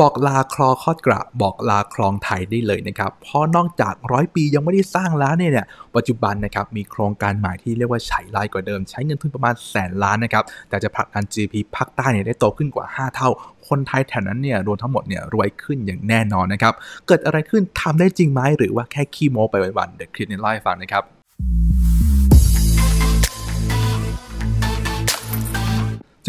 บอกลา คลอคอดกระบอกลาคลองไทยได้เลยนะครับเพราะนอกจากร้อยปียังไม่ได้สร้างแล้วเนี่ยปัจจุบันนะครับมีโครงการใหม่ที่เรียกว่าใช้ลายกว่าเดิม ใช้เงินทุนประมาณแสนล้านนะครับแต่จะผลักดัน GDP ภาคใต้เนี่ยได้โตขึ้นกว่า 5 เท่า คนไทยแถวนั้นเนี่ยรวมทั้งหมดเนี่ยรวยขึ้นอย่างแน่นอนนะครับเกิดอะไรขึ้นทำได้จริงไหมหรือว่าแค่ขี้โม้ไปวันๆเดี๋ยวคลิปนี้เล่าให้ฟังนะครับ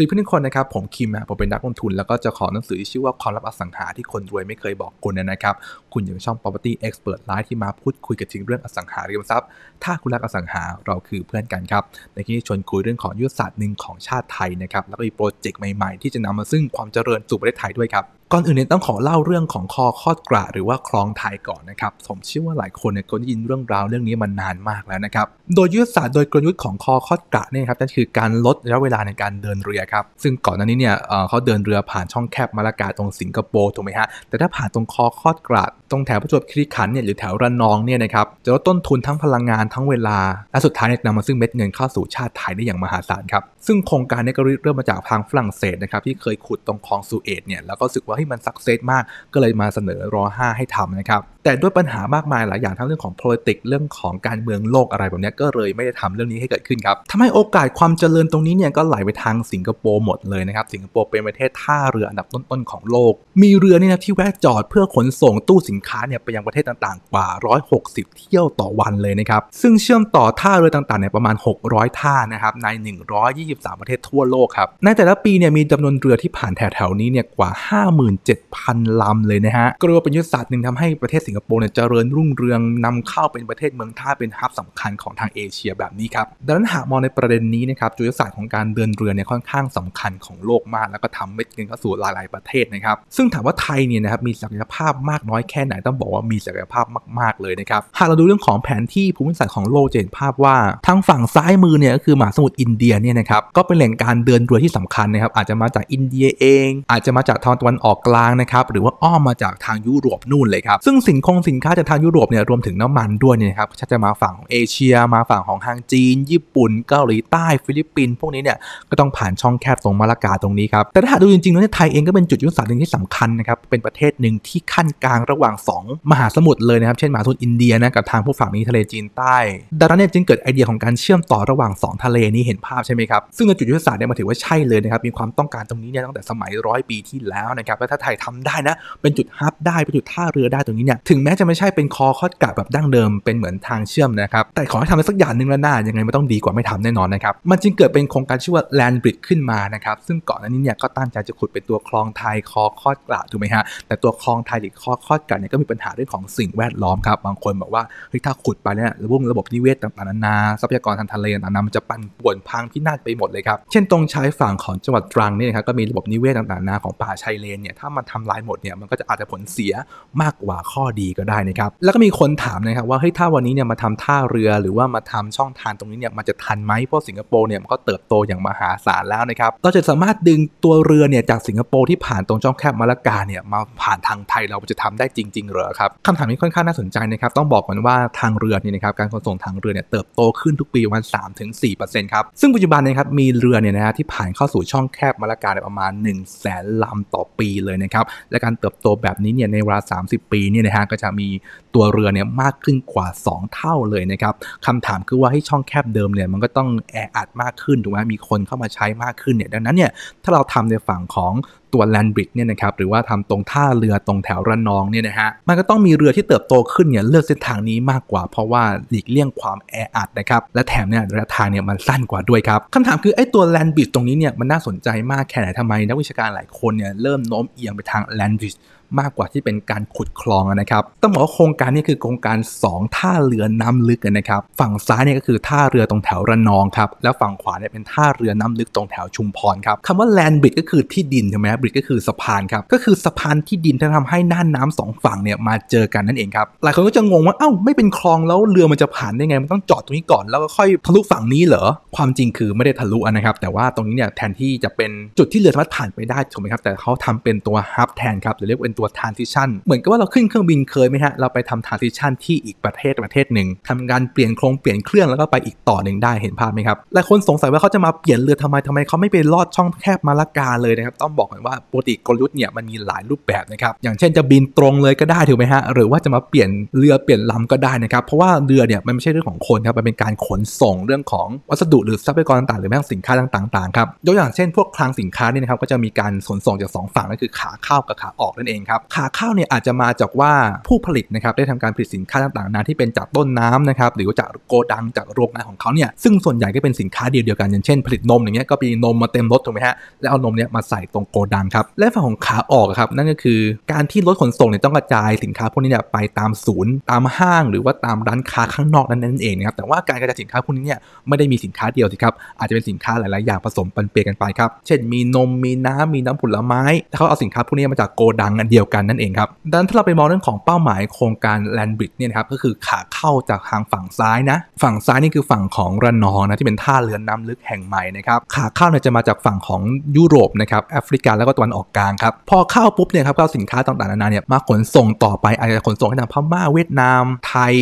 สวัสดีเพื่อนทคนนะครับผม คิมผมเป็นนักลงทุน แล้วก็จะขอหนังสือที่ชื่อว่าความลับอสังหาที่คนรวยไม่เคยบอกคนนะครับ คุณอยู่ในช่อง property expert live ที่มาพูดคุยกัทิ้งเรื่องอสังหาริมทรัพย์ ถ้าคุณรักอสังหาเราคือเพื่อนกันครับในที่นี้ชวนคุยเรื่องของยุทธศาสตร์หนึ่งของชาติไทยนะครับแล้วก็มีโปรเจกต์ใหม่ๆที่จะนำมาซึ่งความเจริญสู่ประเทศไทยด้วยครับก่อนอื่นเนี่ยต้องขอเล่าเรื่องของคอคอดกระหรือว่าคลองไทยก่อนนะครับผมเชื่อว่าหลายคนเนี่ยก็ได้ยินเรื่องราวเรื่องนี้มานานมากแล้วนะครับโดยยุทธศาสตร์โดยกลยุทธ์ของคอคอดกระเนี่ยครับนั่นคือการลดระยะเวลาในการเดินเรือครับซึ่งก่อนหน้านี้เนี่ยเขาเดินเรือผ่านช่องแคบมาลากาตรงสิงคโปร์ถูกไหมฮะแต่ถ้าผ่านตรงคอคอดกระตรงแถวประจวบคีรีขันเนี่ยหรือแถวระนองเนี่ยนะครับจะลดต้นทุนทั้งพลังงานทั้งเวลา และสุดท้ายเนี่ยนำมาซึ่งเม็ดเงินเข้าสู่ชาติไทยได้อย่างมหาศาลครับซึ่งโครงการนี้ก็เริ่มมาจากทางฝรั่งเศสนะครับ ที่เคยขุดตรงคลองสุเอตเนี่ย แล้วก็รู้สึกว่าให้มันสักเซสมากก็เลยมาเสนอรอ5ให้ทำนะครับแต่ ด้วยปัญหามากมายหลายอย่างทั้งเรื่องของ politics เรื่องของการเมืองโลกอะไรแบบนี้ก็เลยไม่ได้ทำเรื่องนี้ให้เกิดขึ้นครับทำให้โอกาสความเจริญตรงนี้เนี่ยก็ไหลไปทางสิงคโปร์หมดเลยนะครับ สิงคโปร์เป็นประเทศท่าเรืออันดับต้นๆของโลก มีเรือเนี่นะที่แวะจอดเพื่อขนส่งตู้สินค้าเนี่ยไปยังประเทศต่างๆ กว่า 160 เที่ยวต่อวันเลยนะครับ ซึ่งเชื่อมต่อท่าเรือต่างๆเนี่ยประมาณ 600 ท่านะครับใน 123ประเทศทั่วโลกครับ ในแต่ละปีเนี่ยมีจำนวนเรือที่ผ่านแถวๆนี้เนี่ยกว่า 57,000ลาเลยนะฮะก็เรียกว่าเป็นยุทธศาสตร์หนึ่งทำให้ประเทศสิงงคโปร์เนี่ยจเจริญรุ่งเรืองนำเข้าเป็นประเทศเมืองท่าเป็นฮับสำคัญของทาง เอเชียแบบนี้ครับ ดังนั้นหากมองในประเด็นนี้นะครับจุลศาสตร์ของการเดินเรือเนี่ยค่อนข้างสำคัญของโลกมาก แล้วก็ทำเม็ดเงินเข้าสู่หลาย ๆ ประเทศนะครับ ซึ่งถามว่าไทยเนี่ยนะครับมีศักยภาพมากน้อยแค่ไหน ต้องบอกว่ามีศักยภาพมาก ๆ เลย นะครับ หากเราดูเรื่องของแผนที่ภูมิศาสตร์ของโลกจะเห็นภาพว่า ทางฝั่งซ้ายมือเนี่ยก็คือมหาสมุทรอินเดียเนี่ยนะครับ ก็เป็นแหล่งการเดินเรือที่สำคัญนะครับ อาจจะมาจากอินเดียเอง อาจจะมาจากทางตะวันออกกลางนะครับ หรือว่าอ้อมมาจากทางยุโรปนู่นเลยครับซึ่งสิ่งนคงสินค้าจากทางยุโรปเนี่ยรวมถึงน้ำมันด้วยเนี่ยครับจะมาฝั่งของเอเชียมาฝั่งของทางจีน ญี่ปุ่นเกาหลีใต้ฟิลิปปินส์พวกนี้เนี่ยก็ต้องผ่านช่องแคบตรงมาลากาตรงนี้ครับแต่ถ้าดูจริงๆแล้วไทยเองก็เป็นจุดยุทธศาสตร์หนึ่งที่สำคัญนะครับเป็นประเทศหนึ่งที่ขั้นกลางระหว่าง 2 มหาสมุทรเลยนะครับเช่นมหาสมุทรอินเดียนะกับทางพวกฝั่งนี้ทะเลจีนใต้ดังนั้นเนี่ยจึงเกิดไอเดียของการเชื่อมต่อระหว่าง 2 ทะเลนี้เห็นภาพใช่ไหมครับซึ่งจุดยุทธศาสตร์เนี่ยมันถือว่าใช่เลยนะครับมีความต้องการตรงนี้เนี่ยตั้งแต่สมัยร้อยปีที่แล้วนะครับแลวถ้าไทยทำได้นะเป็นจุดฮับได้เป็นจุดท่าเรือได้ตรงนี้เนี่ยถึงแม้จะไม่ใช่เป็นคอคอดกะแบบดั้งเดิมเป็นเหมือนทางเชื่อมนะครับแต่ขอให้ทำสักอย่างหนึ่งแล้วหน้ายังไงไม่ต้องดีกว่าไม่ทำแน่นอนนะครับมันจึงเกิดเป็นโครงการชื่อว่าแลนบริดจ์ขึ้นมานะครับซึ่งก่อนหน้านี้เนี่ยก็ตั้งใจจะขุดเป็นตัวคลองไทยคอคอดกะถูกไหมฮะแต่ตัวคลองไทยหรือคอคอดกะเนี่ยก็มีปัญหาเรื่องของสิ่งแวดล้อมครับ บางคนบอกว่าเฮ้ยถ้าขุดไปเนี่ยระบบระบบนิเวศต่างๆนานาทรัพยากรทางทะเลต่างๆมันจะปั่นป่วนพังพินาศไปหมดเลยครับเช่นตรงชายฝั่งของจังหวัดตรังเนี่ยครับก็มีระบบนิเวศต่างๆนานาของป่าชายเลนเนี่ยถ้ามันทำลายหมดเนี่ยมันก็จะอาจจะผลเสียมากกว่าข้อดีก็ได้นะครับ แล้วก็มีคนถามนะครับว่าเฮ้ยถ้าวันนี้เนี่ยมาทำท่าเรือหรือว่ามาทำช่องทางตรงนี้เนี่ยมันจะทันไหมเพราะสิงคโปร์เนี่ยมันก็เติบโตอย่างมหาศาลแล้วนะครับเราจะสามารถดึงตัวเรือเนี่ยจากสิงคโปร์ที่ผ่านตรงช่องแคบมาลากาเนี่ยมาผ่านทางไทยเราจะทำได้จริงๆ เหรอครับคำถามนี้ค่อนข้างน่าสนใจนะครับ ต้องบอกกันว่าทางเรือเนี่ยนะครับการขนส่งทางเรือเนี่ยเติบโตขึ้นทุกปีประมาณ3์ครับ ซึ่งปัจจุบันนะครับมีเรือเนี่ยนะฮะที่ผ่านเข้าสู่ช่องแคบมาลากาประมาณ1 0 0 0 0แสนลำต่อปีเลยนะครับ และการเติบโตแบบนี้เนี่ยในเวลา30 ปีเนี่ยนะฮะก็จะมีตัวเรือเนี่ยมากขึ้นกว่า 2 เท่าเลยนะครับคำถามคือว่าให้ช่องแคบเดิมเนี่ยมันก็ต้องแออัดมากขึ้นถูกไหมมีคนเข้ามาใช้มากขึ้นเนี่ยดังนั้นเนี่ยถ้าเราทำในฝั่งของตัวแลนบริดเนี่ยนะครับหรือว่าทำตรงท่าเรือตรงแถวระนองเนี่ยนะฮะมันก็ต้องมีเรือที่เติบโตขึ้นเนี่ยเลือกเส้นทางนี้มากกว่า เพราะว่าหลีกเลี่ยงความแออัดนะครับ และแถมเนี่ยระยะทางเนี่ยมันสั้นกว่าด้วยครับคำถามคือ ไอ้ตัวแลนบริดตรงนี้เนี่ยมันน่าสนใจมากแค่ไหนทำไมนักวิชาการหลายคนเนี่ย เริ่มโน้มเอียงไปทางแลนบริดมากกว่าที่เป็นการขุดคลองนะครับต้องบอกว่าโครงการนี้คือโครงการ 2 ท่าเรือน้ำลึกนะครับฝั่งซ้ายเนี่ยก็คือท่าเรือตรงแถวระนองครับแล้วฝั่งขวาเนี่ยเป็นท่าเรือน้ำลึกตรงแถวชุมพรครับคำว่าแลนบิดก็คือที่ดินใช่ไหมบริดจ์ก็คือสะพานครับก็คือสะพาน ที่ดินที่ทำให้น่านน้ำสองฝั่งเนี่ยมาเจอกันนั่นเองครับหลายคนก็จะงงว่าเอ้าไม่เป็นคลองแล้วเรือมันจะผ่านได้ไงมันต้องจอดตรงนี้ก่อนแล้วก็ค่อยทะลุฝั่งนี้เหรอ ความจริงคือไม่ได้ทะลุนะครับแต่ว่าตรงนี้เนี่ยแทนที่จะเป็นจุดที่เรือสามารถผ่านไปได้ถูกไหมครับ แต่เขาทำเป็นตัวฮับแทนครับหรือเรียกเป็นตัวทานซิชันเหมือนกับว่าเราขึ้นเครื่องบินเคยไหมฮะเราไปทำทานซิชันที่อีกประเทศประเทศหนึ่งทำการเปลี่ยนโครงเปลี่ยนเครื่องแล้วก็ไปอีกต่อหนึ่งได้เห็นภาพไหมครับหลายคนสงสัยว่าเขาจะมาเปลี่ยนเรือทำไมทำไมเขาไม่ไปลอดช่องแคบมาลากาเลยนะครับต้องบอกก่อนว่าปกติกลยุทธ์เนี่ยมันมีหลายรูปแบบนะครับ อย่างเช่นจะบินตรงเลยก็ได้ถูกไหมฮะ หรือว่าจะมาเปลี่ยนเรือเปลี่ยนลำก็ได้นะครับ เพราะว่าเรือเนี่ยมันไม่ใช่เรื่องของคนครับมันเป็นการขนส่งเรื่องของวัสดุหรือทรัพยากรต่างๆหรือแม้กระทั่งสินค้าต่าง ๆ ครับ ยกอย่างเช่น พวกคลังสินค้านี่นะครับก็จะมีการขนส่งจาก2ฝั่งนั่นคือขาเข้ากับขาออกนั่นเองครับ ขาเข้าเนี่ยอาจจะมาจากว่าผู้ผลิตนะครับได้ทำการผลิตสินค้าต่างๆนาที่เป็นจากต้นน้ำนะครับหรือว่าจากโกดังจากโรงงานของเขาเนี่ย ซึ่งส่วนใหญ่ก็เป็นสินค้าเดียวกันอย่างเช่นผลิตนมอย่างเงี้ยก็มีนมมาเต็มรถถูกไหมฮะแล้วเอานมเนี่ยมาใส่ตรงโกดักัครับและฝั่งของขาออกครับนั่นก็คือการที่รถขนส่งเนี่ยต้องกระจายสินค้าพวกนี้เนี่ยไปตามศูนย์ ตามห้างหรือว่าตามร้านค้าข้างนอกนั้นนั่นเองนะครับแต่ว่าการกระจายสินค้าพวกนี้เนี่ยไม่ได้มีสินค้าเดียวสิครับอาจจะเป็นสินค้าหลาย ๆ อย่างผสมปันเปกันไปครับเช่นมีนมมีน้ำมีน้ำผลไม้เขาเอาสินค้าพวกนี้มาจากโกดังอันเดียวกันนั่นเองครับดังนั้นถ้าเราไปมองเรื่องของเป้าหมายโครงการแลนบริดเนี่ยครับก็คือขาเข้าจากทางฝั่งซ้ายนะ ฝั่งซ้ายนี่คือฝั่งของระนองนะที่เป็นท่าเรือน้ำลึกแห่งใหม่นะครับขาเข้าเนี่ยจะมาจากฝั่งของยุโรปนะครับแอฟริกาแล้วแล้วก็ตะวันออกกลางครับ พอเข้าปุ๊บเนี่ยครับก็สินค้าต่าง ๆ นานาเนี่ย มาขนส่งต่อไป อาจจะขนส่งให้ทางพม่าเวียดนามไทย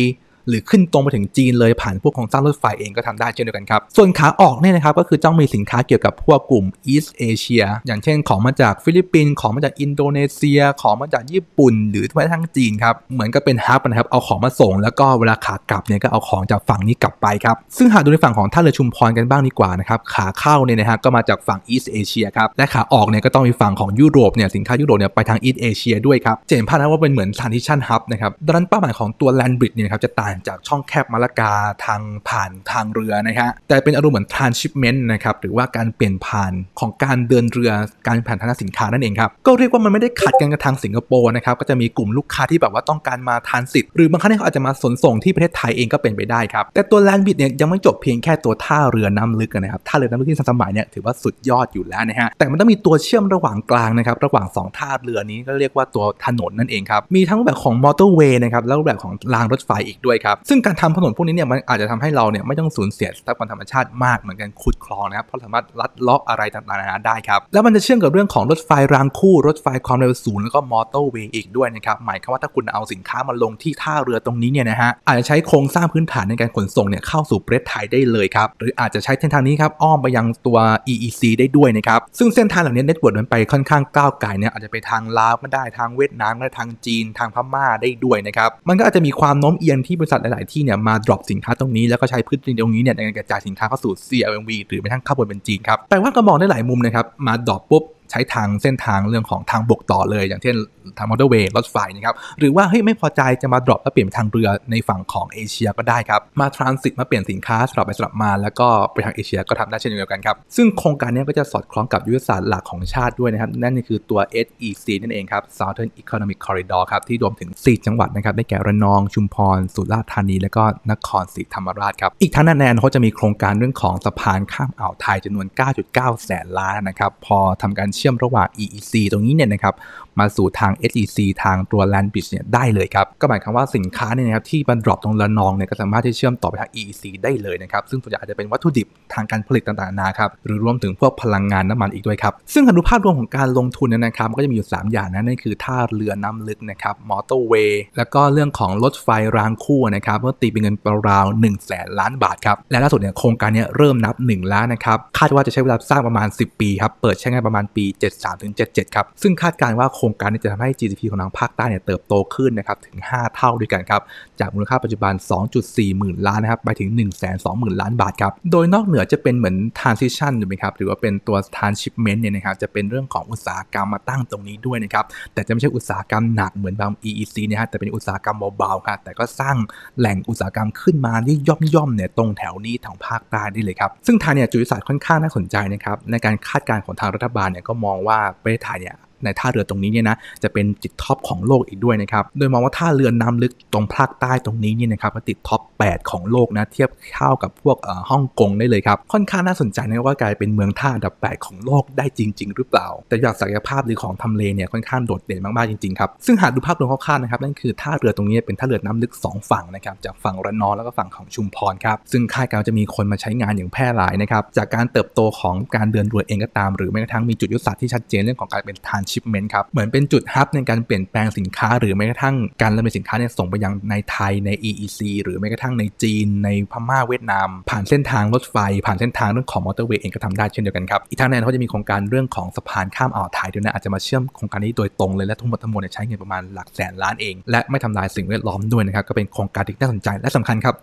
หรือขึ้นตรงไปถึงจีนเลยผ่านพวกของสร้างรถไฟเองก็ทำได้เช่นเดียวกันครับ ส่วนขาออกเนี่ยนะครับก็คือต้องมีสินค้าเกี่ยวกับพวกกลุ่มอีสเอเชีย อย่างเช่นของมาจากฟิลิปปินส์ของมาจากอินโดนีเซีย ของมาจากญี่ปุ่น หรือแม้ทั้งจีนครับ เหมือนกับเป็นฮับนะครับเอาของมาส่งแล้วก็เวลาขากลับเนี่ยก็เอาของจากฝั่งนี้กลับไปครับซึ่งหากดูในฝั่งของท่าเรือชุมพรกันบ้างดีกว่านะครับขาเข้าเนี่ยนะฮะก็มาจากฝั่งอีสเอเชียครับและขาออกเนี่ยก็ต้องมีฝั่งของยุโรปเนี่ยสินค้ายุโรปเนี่ยไปทางอีสเอเชียด้วยครับเจนภาพนะว่าเป็นเหมือนทานทิชันฮับนะครับดังนั้นเป้าหมายของตัวแลนบริดเนี่ยครับจะต่างงจากช่องแคบมาลากาทางผ่านทางเรือนะฮะแต่เป็นอารมณ์เหมือน transshipment นะครับหรือว่าการเปลี่ยนผ่านของการเดินเรือการผ่านทางสินค้านั่นเองครับก็เรียกว่ามันไม่ได้ขัดกันกับทางสิงคโปร์นะครับก็จะมีกลุ่มลูกค้าที่แบบว่าต้องการมาทานสิทธิ์หรือบางครั้งเขาอาจจะมาสนส่งที่ประเทศไทยเองก็เป็นไปได้ครับแต่ตัวแลนบิดเนี่ยยังไม่จบเพียงแค่ตัวท่าเรือน้ำลึกนะครับท่าเรือน้ำลึกที่ทันสมัยเนี่ยถือว่าสุดยอดอยู่แล้วนะฮะแต่มันต้องมีตัวเชื่อมระหว่างกลางนะครับระหว่าง 2ท่าเรือนี้ก็เรียกว่าตัวถนนนั่นเองครับมีทั้งแบบของมอเตอร์เวย์นะครับแล้วแบบของรางรถไฟอีกด้วยคครับซึ่งการทำถนนพวกนี้เนี่ยมันอาจจะทำให้เราเนี่ยไม่ต้องสูญเสียทรัพยากรธรรมชาติมาก เหมือนกันขุดคลองนะครับ เพราะสามารถลัดเลาะอะไรต่างๆ ได้ครับ แล้วมันจะเชื่อมกับเรื่องของรถไฟรางคู่ รถไฟความเร็วสูงแล้วก็มอเตอร์เวย์อีกด้วยนะครับ หมายความว่าถ้าคุณเอาสินค้ามาลงที่ท่าเรือตรงนี้เนี่ยนะฮะอาจจะใช้โครงสร้างพื้นฐานในการขนส่งเนี่ยเข้าสู่ประเทศไทยได้เลยครับหรืออาจจะใช้เส้นทางนี้ครับอ้อมไปยังตัว EEC ได้ด้วยนะครับซึ่งเส้นทางเหล่านี้เน็ตเวิร์ดมันไปค่อนข้างก้าวไกลเนี่ยอาจจะไปทางลาวก็ได้ทางเวียดนามก็ได้ทางจีนทางพม่าได้ด้วยนะครับมันก็อาจจะมีความโน้มเอียงที่บริษัษัทหลาย ๆ ที่ เนี่ย มาดรอปสินค้าตรงนี้แล้วก็ใช้พื้นที่ตรงนี้ เนี่ยในการกระจายสินค้าเข้าสู่ CLMV หรือไะทั้งข้าบนเป็นจีนครับ แปลว่าก็มอง ได้หลายมุม นะ ครับ มาดรอปปุ๊บใช้ทางเส้นทางเรื่องของทางบกต่อเลย อย่างเช่นทางมอเตอร์เวย์รถไฟนะครับหรือว่าเฮ้ยไม่พอใจจะมาดรอปแล้วเปลี่ยนทางเรือในฝั่งของเอเชียก็ได้ครับมาทรานสิตมาเปลี่ยนสินค้าสลับไปสลับมา แล้วก็ไปทางเอเชียก็ทำได้เช่นเดียวกันครับซึ่งโครงการนี้ก็จะสอดคล้องกับยุทธศาสตร์หลักของชาติด้วยนะครับนั่นคือตัว SEC นั่นเองครับ Southern Economic Corridor ครับที่รวมถึง 4 จังหวัดนะครับได้แก่ระนองชุมพร สุราษฎร์ธานีและก็นครศรีธรรมราชครับอีกทั้งแนนเขาจะมีโครงการเรื่องของสะพานข้ามอ่าวไทยจำนวน 9.9แสนล้านนะครับพอทำการเชื่อมระหว่าง EEC ตรงนี้เนี่ยนะครับมาสู่ทาง SEC ทางตัว Land Bridge เนี่ยได้เลยครับ ก็หมายความว่าสินค้าเนี่ยนะครับที่บรรดรอปตรง ระนองเนี่ยก็สามารถที่เชื่อมต่อไปทาง EEC ได้เลยนะครับ ซึ่งส่วนใหญ่อาจจะเป็นวัตถุดิบทางการผลิตต่าง ๆ นาครับ หรือรวมถึงพวกพลังงานน้ำมันอีกด้วยครับ ซึ่งอนุภาพรวมของการลงทุนเนี่ยนะครับก็จะมีอยู่ 3 อย่างนะนั่นคือท่าเรือน้ำลึกนะครับมอเตอร์เวย์แล้วก็เรื่องของรถไฟรางคู่นะครับเมื่อตีเป็นเงินประาว่1แสนล้านบาทครับและล่าสุดเนี่ยโครงการนี้เริ่มนับ1ล้านนะครับคาดว่าจะใช้เวลาสร้างประมาณ 10 ปีครับเปิดใช้งานประมาณปี73-77 ครับ ซึ่งคาดการณ์ว่าโครงการนี้จะทำให้ GDP ของทางภาคใต้เนี่ย เติบโตขึ้น นะครับ ถึง 5 เท่าด้วยกัน ครับ จากมูลค่าปัจจุบัน 2.4 หมื่นล้าน นะครับ ไปถึง 1 2 0 0 0 0 ล้านบาท ครับ โดยนอกเหนือจะเป็นเหมือน transition ถูกไหมครับ หรือว่าเป็นตัว transshipment เนี่ยนะครับจะเป็นเรื่องของอุตสาหกรรมมาตั้งตรงนี้ด้วยนะครับแต่จะไม่ใช่อุตสาหกรรมหนักเหมือนบาง EEC นะฮะแต่เป็นอุตสาหกรรมเบาๆครับแต่ก็สร้างแหล่งอุตสาหกรรมขึ้นมาที่ย่อมๆ เนี่ยตรงแถวนี้ทางภาคใต้ได้เลยครับซึ่งทางเนี่ยจุลศาสตร์ค่อนข้างน่าสนใจนะครับในการคาดการณ์ของทางรัฐบาลเนี่ยก็มองว่าประเทศไทยเนี่ยในท่าเรือตรงนี้เนี่ยนะจะเป็นติดท็อปของโลกอีกด้วยนะครับ โดยมองว่าท่าเรือน้ำลึกตรงภาคใต้ตรงนี้เนี่ยนะครับก็ติดท็อป8ของโลกนะเทียบเท่ากับพวกฮ่องกงได้เลยครับค่อนข้างน่าสนใจนะว่ากลายเป็นเมืองท่าอันดับ8ของโลกได้จริง ๆ หรือเปล่า แต่ยากศักยภาพหรือของทำเลเนี่ยค่อนข้างโดดเด่นมากๆจริงๆครับซึ่งหากดูภาพรวมคร่าวๆนะครับนั่นคือท่าเรือตรงนี้เป็นท่าเรือน้ำลึก 2 ฝั่งนะครับจากฝั่งระนองแล้วก็ฝั่งของชุมพรครับซึ่งคาดการจะมีคนมาใช้งานอย่างแพร่หลายนะครับจากการเติบโตของการเดินเรือเองก็ตามหรือแม้กระทั่งมีจุดยุทธศาสตร์ที่ชัดเจนเรื่องของการเป็นทานชิปเมนต์ครับเหมือนเป็นจุดฮับในการเปลี่ยนแปลงสินค้าหรือแม้กระทั่งการนำเสิดสินค้าเนี่ยส่งไปยังในไทยใน EEC หรือแม้กระทั่งในจีนในพม่าเวียดนาม ผ่านเส้นทางรถไฟ ผ่านเส้นทางเรื่องของมอเตอร์เวย์เองก็ทำได้เช่นเดียวกันครับอีกทางนึงนเขาจะมีโครงการเรื่องของสะพานข้ามอ่าวไทยด้วยนะอาจจะมาเชื่อมโครงการนี้โดยตรงเลยและทุกหมดทั้งมวลใช้เงินประมาณหลักแสนล้านเองและไม่ทำลายสิ่งแวดล้อมด้วยนะครับก็เป็นโครงการที่น่าสนใจและสำคัญครับ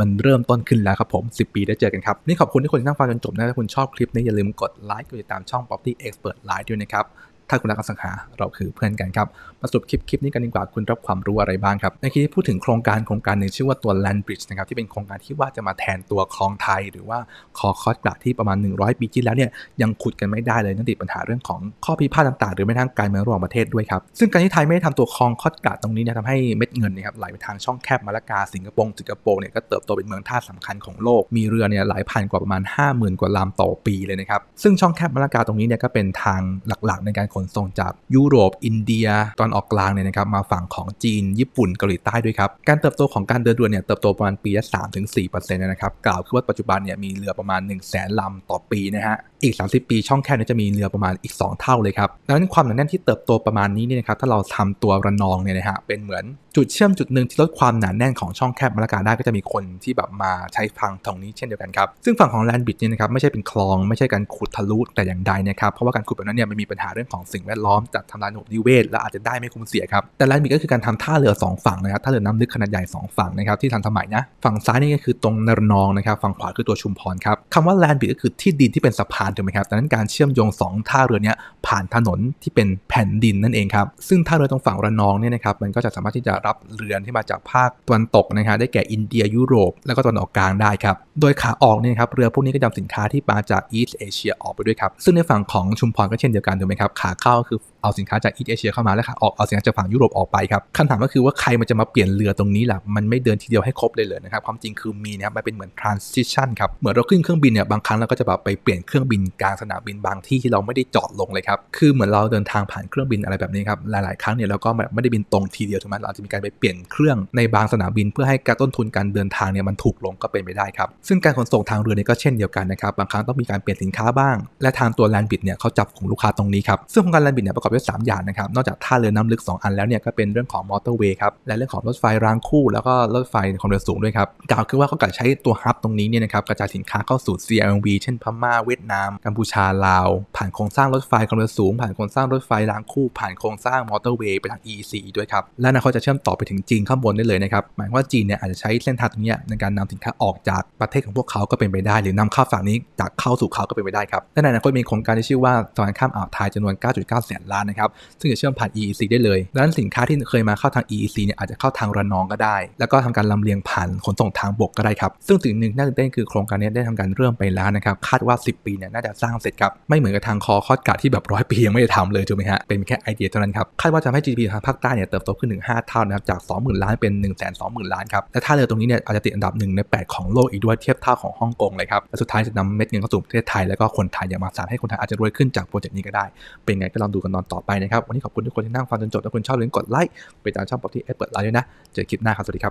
มันเริ่มต้นขึ้นแล้วครับผม 10 ปีได้เจอกันครับนี่ขอบคุณที่คนที่นั่งฟังจนจบนะถ้าคุณชอบคลิปนี้อย่าลืมกดไลค์กดติดตามช่อง Property Expert Live ด้วยนะครับถ้าคุณรักอสังหาเราคือเพื่อนกันครับมาสรุปคลิป คลิปนี้กันดีกว่าคุณรับความรู้อะไรบ้างครับในคลิปที่พูดถึงโครงการโครงการหนึ่งชื่อว่าตัว Land Bridge นะครับที่เป็นโครงการที่ว่าจะมาแทนตัวคลองไทย หรือว่า คอคอสกระที่ประมาณ 100 ปีที่แล้วเนี่ยยังขุดกันไม่ได้เลยนั่นติดปัญหาเรื่องของข้อพิพาทต่างๆ หรือแม้ทั่งการเมืองระหว่างประเทศด้วยครับซึ่งการที่ไทยไม่ได้ทำตัวคลองคอสกระตรงนี้เนี่ยทำให้เม็ดเงินนะครับไหลไปทางช่องแคบมาลากาสิงคโปร์สิงคโปร์เนี่ยก็เติบโตเป็นเมืองท่าสำคัญของโลกมีเรือเนี่ยหลายพันกว่าประมาณ 50,000 กว่าลำต่อปีเลยนะครับซึ่งช่องแคบมาลากาตรงนี้เนี่ยก็เป็นทางหลัก ๆในการขนส่งจากยุโรปอินเดียตอนออกกลางเนี่ยนะครับ มาฝั่งของจีนญี่ปุ่นเกาหลีใต้ด้วยครับ การเติบโตของการเดินเรือเนี่ย เติบโตประมาณปีละสามถึงสี่เปอร์เซ็นต์นะครับ กล่าวคือว่าปัจจุบันเนี่ยมีเรือประมาณหนึ่งแสนลำต่อปีนะฮะอีก 30 ปีช่องแคบนี้จะมีเรือประมาณอีก 2 เท่าเลยครับดังนั้นความหนาแน่นที่เติบโตประมาณนี้เนี่ยนะครับถ้าเราทำตัวระนองเนี่ยนะฮะเป็นเหมือนจุดเชื่อมจุดหนึ่งที่ลดความหนาแน่นของช่องแคบมรากาได้ก็จะมีคนที่แบบมาใช้ฟังตรงนี้เช่นเดียวกันครับซึ่งฝั่งของแลนบิดเนี่ยนะครับไม่ใช่เป็นคลองไม่ใช่การขุดทะลุแต่อย่างใดนะครับเพราะว่าการขุดแบบนั้นเนี่ยมันมีปัญหาเรื่องของสิ่งแวดล้อมจัดทำลายระบบนิเวศ และอาจจะได้ไม่คุ้มเสียครับแต่แลนบิดก็คือการทำท่าเรือ2ฝั่งนะครับท่าเรือน้ำลึกขนาดใหญ่2ฝั่งนะครับที่ทันสมัยนะ ฝั่งซ้ายนี่ก็คือตรงนรนองนะครับฝั่งขวาคือตัวชุมพรครับคำว่าแลนบิดก็คือที่ดินที่เป็นสะพาการถูกไหมครับดังนั้นการเชื่อมโยง 2 ท่าเรือนี้ผ่านถนนที่เป็นแผ่นดินนั่นเองครับ ซึ่งท่าเรือตรงฝั่งระนองเนี่ยนะครับ มันก็จะสามารถที่จะรับเรือที่มาจากภาคตะวันตกนะครับ ได้แก่อินเดียยุโรปแล้วก็ตะวันออกกลางได้ครับโดยขาออกเนี่ยครับเรือพวกนี้ก็นำสินค้าที่มาจากอีสเอเชียออกไปด้วยครับซึ่งในฝั่งของชุมพรก็เช่นเดียวกันถูกไหมครับ ขาเข้าคือเอาสินค้าจากอีสเอเชียเข้ามาและขาออกเอาสินค้าจากฝั่งยุโรปออกไปครับคำถามก็คือว่าใครมันจะมาเปลี่ยนเรือตรงนี้ล่ะมันไม่เดินทีเดียวให้ครบเลยเลยนะครับ ความจริงคือมีนะครับมันเป็นเหมือน transition ครับ เหมือนเราขึ้นเครื่องบินเนี่ยบางครั้งเราก็จะแบบไปเปลี่ยนเครื่องบินกลางสนามบินบางที่ที่เราไม่ได้จอดลงเลยครับคือเหมือนเราเดินทางผ่านเครื่องบินอะไรแบบนี้ครับหลาย ๆ ครั้งเนี่ยเราก็ไม่ได้บินตรงทีเดียวถูกไหมเราจะมีการไปเปลี่ยนเครื่องในบางสนามบิน เพื่อให้การต้นทุนการเดินทางเนี่ยมันถูกลงก็เป็นไปได้ครับซึ่งการขนส่งทางเรือเนี่ยก็เช่นเดียวกันนะครับบางครั้งต้องมีการเปลี่ยนสินค้าบ้าง และทางตัวแลนบิดเนี่ยเขาจับของลูกค้าตรงนี้ครับซึ่งโครงการแลนบิดเนี่ยประกอบด้วย3อย่างนะครับนอกจากท่าเรือน้ำลึก 2 อันแล้วเนี่ยก็เป็นเรื่องของมอเตอร์เวย์ครับและเรื่องของรถไฟรางคู่แล้วก็รถไฟความเร็วสูงด้วยครับกล่าวคือว่าเขากะใช้ตัวฮับตรงนี้เนี่ยนะครับกระจายสินค้าเข้าสู่ CLMV เช่น พม่าเวียดนามกัมพูชาลาว ผ่านโครงสร้างรถไฟความเร็วสูง ผ่านโครงสร้างรถไฟรางคู่ผ่านโครงสร้างมอเตอร์เวย์ไปทาง EEC ด้วยครับและนะเขาจะเชื่อมต่อไปถึงจีนข้างบนได้เลยนะครับหมายว่าจีนเนี่ยอาจจะใช้เส้นทางตรงนี้ในการนำสินค้าออกจากประเทศของพวกเขาก็เป็นไปได้ หรือนำข้าวฝั่งนี้จากเข้าสู่เขาก็เป็นไปได้ครับและในอนาคตมีโครงการที่ชื่อว่าสะพานข้ามอ่าวไทยจำนวน 9.9แสนล้านนะครับซึ่งจะเชื่อมผ่าน EEC ได้เลยดังนั้นสินค้าที่เคยมาเข้าทาง EEC เนี่ยอาจจะเข้าทางระนองก็ได้ แล้วก็ทำการลำเลียงผ่านขนส่งทางบกก็ได้ครับซึ่งสิ่งหนึ่งน่าตื่นเต้นคือโครงการนี้ได้ทำการเริ่มไปแล้วนะครับคาดว่า 10 ปีเนี่ยน่าจะสร้างเสร็จครับไม่เหมือนกับทางคอคอดกะที่แบบร้อยปียังไม่ได้ทำเลยถูกไหมฮะเป็นแค่ไอเดียเท่านั้นครับคาดว่าจะให้ GDP ทางภาคใต้เนี่ยเติบโตขึ้น1 5เท่านะครับจาก20,000ล้านเป็น1 2 0 0 0 0ล้านครับและท่าเรือตรงนี้เนี่ยอาจจะติดอันดับงใน8ของโลกอีกด้วยเียบเท่าของฮ่องกงเลยครับ และ สุดท้ายจะนำเม็ดเงินเข้าสู่ประเทศไทยแล้วก็คนไทยอย่างมาสานให้คนไทยอาจจะรวยขึ้นจากโปรเจกต์นี้ก็ได้ เป็น ไงก็ ลองดูกันตอนต่อไป นะ ครับ วันนี้ ขอบคุณทุกคน ที่ นั่ง ฟังจนจบถ้าคุณชอบเ่ลยกดไลค์ไปตามช่องปกที่แอปเปิลไลน์ด้วยนะ เจอคลิปหน้าครับ สวัสดีครั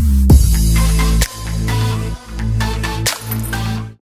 บ